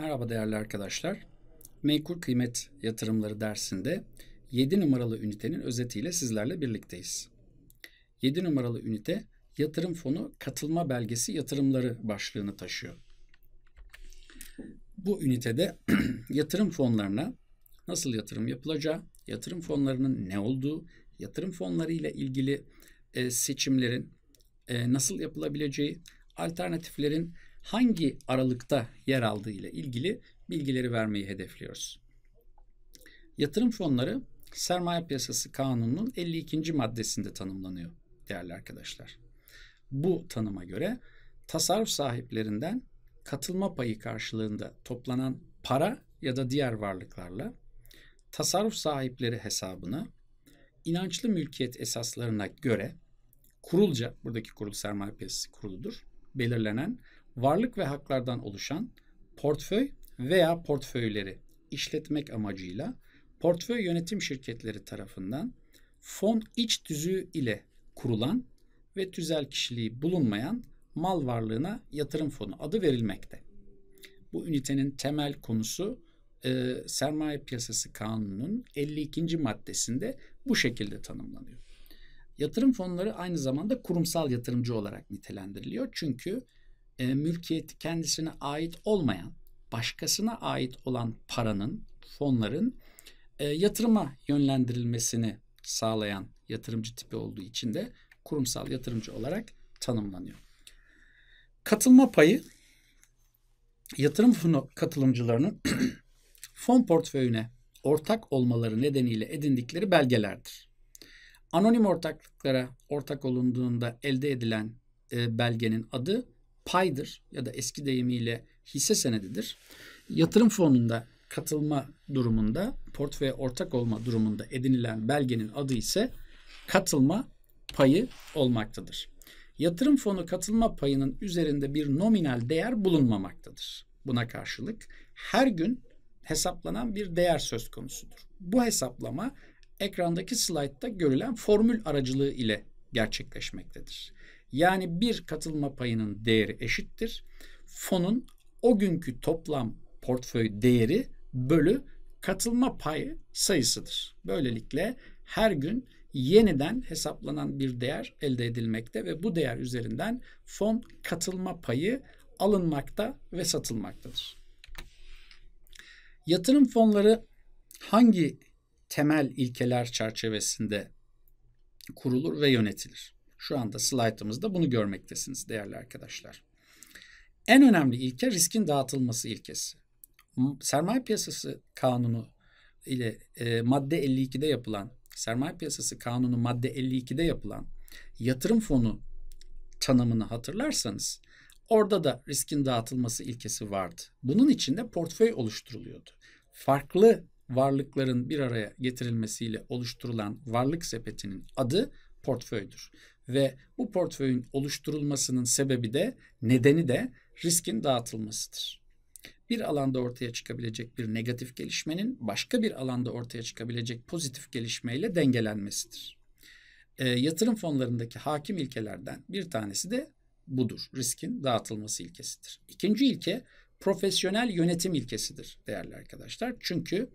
Merhaba değerli arkadaşlar. Menkul kıymet yatırımları dersinde 7 numaralı ünitenin özetiyle sizlerle birlikteyiz. 7 numaralı ünite yatırım fonu katılma belgesi yatırımları başlığını taşıyor. Bu ünitede yatırım fonlarına nasıl yatırım yapılacağı, yatırım fonlarının ne olduğu, yatırım fonları ile ilgili e, seçimlerin e, nasıl yapılabileceği, alternatiflerin hangi aralıkta yer aldığı ile ilgili bilgileri vermeyi hedefliyoruz. Yatırım fonları sermaye piyasası kanununun 52. maddesinde tanımlanıyor değerli arkadaşlar. Bu tanıma göre tasarruf sahiplerinden katılma payı karşılığında toplanan para ya da diğer varlıklarla tasarruf sahipleri hesabına inançlı mülkiyet esaslarına göre kurulca buradaki kurul sermaye piyasası kuruludur belirlenen varlık ve haklardan oluşan portföy veya portföyleri işletmek amacıyla portföy yönetim şirketleri tarafından fon iç tüzüğü ile kurulan ve tüzel kişiliği bulunmayan mal varlığına yatırım fonu adı verilmekte. Bu ünitenin temel konusu e, Sermaye Piyasası Kanunu'nun 52. maddesinde bu şekilde tanımlanıyor. Yatırım fonları aynı zamanda kurumsal yatırımcı olarak nitelendiriliyor. Çünkü e, mülkiyeti kendisine ait olmayan, başkasına ait olan paranın, fonların e, yatırıma yönlendirilmesini sağlayan yatırımcı tipi olduğu için de kurumsal yatırımcı olarak tanımlanıyor. Katılma payı yatırım fonu katılımcılarının fon portföyüne ortak olmaları nedeniyle edindikleri belgelerdir. Anonim ortaklıklara ortak olunduğunda elde edilen e, belgenin adı paydır ya da eski deyimiyle hisse senedidir. Yatırım fonunda katılma durumunda, portföye ortak olma durumunda edinilen belgenin adı ise katılma payı olmaktadır. Yatırım fonu katılma payının üzerinde bir nominal değer bulunmamaktadır. Buna karşılık her gün hesaplanan bir değer söz konusudur. Bu hesaplama ekrandaki slaytta görülen formül aracılığı ile gerçekleşmektedir. Yani bir katılma payının değeri eşittir. Fonun o günkü toplam portföy değeri bölü katılma payı sayısıdır. Böylelikle her gün yeniden hesaplanan bir değer elde edilmekte ve bu değer üzerinden fon katılma payı alınmakta ve satılmaktadır. Yatırım fonları hangi temel ilkeler çerçevesinde kurulur ve yönetilir? Şu anda slaytımızda bunu görmektesiniz değerli arkadaşlar. En önemli ilke riskin dağıtılması ilkesi. Sermaye piyasası kanunu ile e, madde 52'de yapılan sermaye piyasası kanunu madde 52'de yapılan yatırım fonu tanımını hatırlarsanız orada da riskin dağıtılması ilkesi vardı. Bunun için de portföy oluşturuluyordu. Farklı varlıkların bir araya getirilmesiyle oluşturulan varlık sepetinin adı portföydür ve bu portföyün oluşturulmasının sebebi de nedeni de riskin dağıtılmasıdır. Bir alanda ortaya çıkabilecek bir negatif gelişmenin başka bir alanda ortaya çıkabilecek pozitif gelişmeyle dengelenmesidir. E, yatırım fonlarındaki hakim ilkelerden bir tanesi de budur. Riskin dağıtılması ilkesidir. İkinci ilke profesyonel yönetim ilkesidir değerli arkadaşlar. Çünkü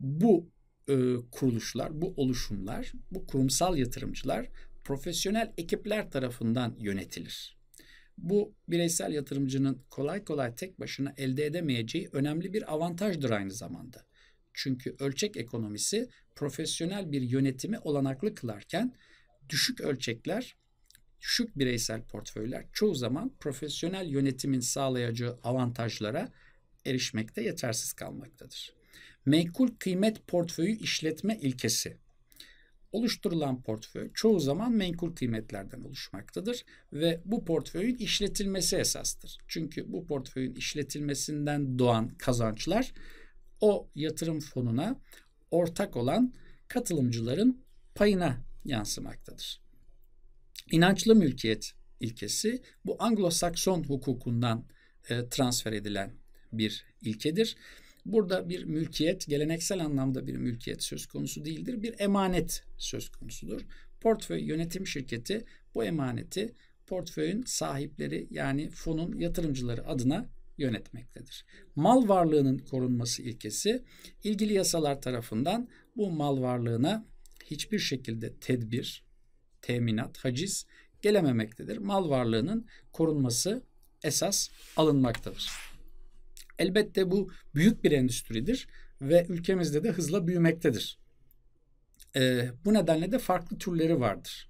bu e, kuruluşlar, bu oluşumlar, bu kurumsal yatırımcılar profesyonel ekipler tarafından yönetilir. Bu bireysel yatırımcının kolay kolay tek başına elde edemeyeceği önemli bir avantajdır aynı zamanda. Çünkü ölçek ekonomisi profesyonel bir yönetimi olanaklı kılarken düşük ölçekler, düşük bireysel portföyler çoğu zaman profesyonel yönetimin sağlayacağı avantajlara erişmekte yetersiz kalmaktadır. Menkul kıymet portföyü işletme ilkesi Oluşturulan portföy çoğu zaman menkul kıymetlerden oluşmaktadır ve bu portföyün işletilmesi esastır. Çünkü bu portföyün işletilmesinden doğan kazançlar o yatırım fonuna ortak olan katılımcıların payına yansımaktadır. İnançlı mülkiyet ilkesi bu Anglo-Sakson hukukundan e, transfer edilen bir ilkedir Burada bir mülkiyet, geleneksel anlamda bir mülkiyet söz konusu değildir. Bir emanet söz konusudur. Portföy yönetim şirketi bu emaneti portföyün sahipleri yani fonun yatırımcıları adına yönetmektedir. Mal varlığının korunması ilkesi ilgili yasalar tarafından bu mal varlığına hiçbir şekilde tedbir, teminat, haciz gelememektedir. Mal varlığının korunması esas alınmaktadır. Elbette bu büyük bir endüstridir ve ülkemizde de hızla büyümektedir. E, bu nedenle de farklı türleri vardır.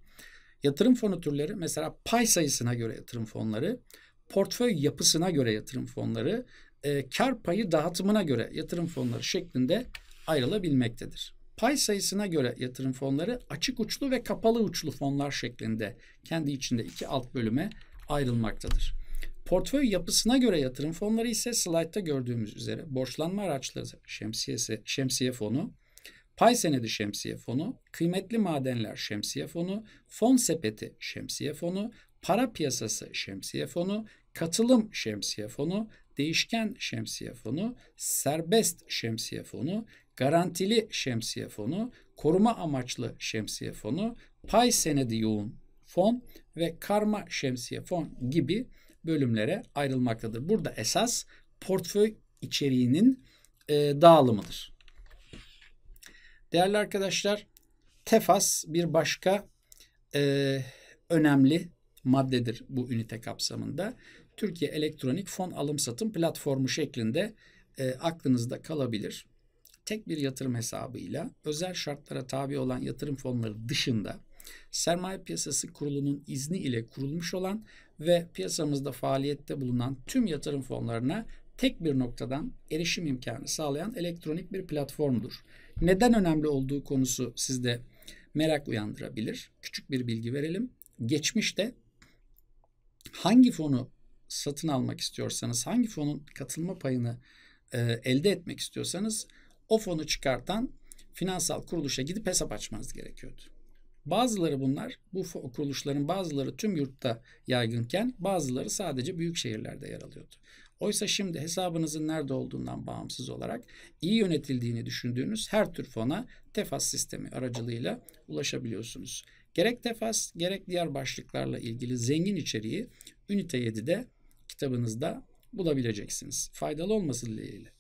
Yatırım fonu türleri mesela pay sayısına göre yatırım fonları, portföy yapısına göre yatırım fonları, e, kar payı dağıtımına göre yatırım fonları şeklinde ayrılabilmektedir. Pay sayısına göre yatırım fonları açık uçlu ve kapalı uçlu fonlar şeklinde kendi içinde iki alt bölüme ayrılmaktadır. Portföy yapısına göre yatırım fonları ise slaytta gördüğümüz üzere borçlanma araçları şemsiyesi, şemsiye fonu, pay senedi şemsiye fonu, kıymetli madenler şemsiye fonu, fon sepeti şemsiye fonu, para piyasası şemsiye fonu, katılım şemsiye fonu, değişken şemsiye fonu, serbest şemsiye fonu, garantili şemsiye fonu, koruma amaçlı şemsiye fonu, pay senedi yoğun fon ve karma şemsiye fon gibi bölümlere ayrılmaktadır. Burada esas portföy içeriğinin e, dağılımıdır. Değerli arkadaşlar, TEFAS bir başka e, önemli maddedir bu ünite kapsamında. Türkiye Elektronik Fon Alım Satım Platformu şeklinde e, aklınızda kalabilir. Tek bir yatırım hesabıyla özel şartlara tabi olan yatırım fonları dışında sermaye piyasası kurulunun izni ile kurulmuş olan ve piyasamızda faaliyette bulunan tüm yatırım fonlarına tek bir noktadan erişim imkanı sağlayan elektronik bir platformdur. Neden önemli olduğu konusu sizde merak uyandırabilir. Küçük bir bilgi verelim. Geçmişte hangi fonu satın almak istiyorsanız, hangi fonun katılma payını e, elde etmek istiyorsanız o fonu çıkartan finansal kuruluşa gidip hesap açmanız gerekiyordu. Bazıları bunlar bu kuruluşların bazıları tüm yurtta yaygınken bazıları sadece büyük şehirlerde yer alıyordu. Oysa şimdi hesabınızın nerede olduğundan bağımsız olarak iyi yönetildiğini düşündüğünüz her tür fona tefas sistemi aracılığıyla ulaşabiliyorsunuz. Gerek tefas gerek diğer başlıklarla ilgili zengin içeriği Ünite 7'de kitabınızda bulabileceksiniz. Faydalı olması dileğiyle.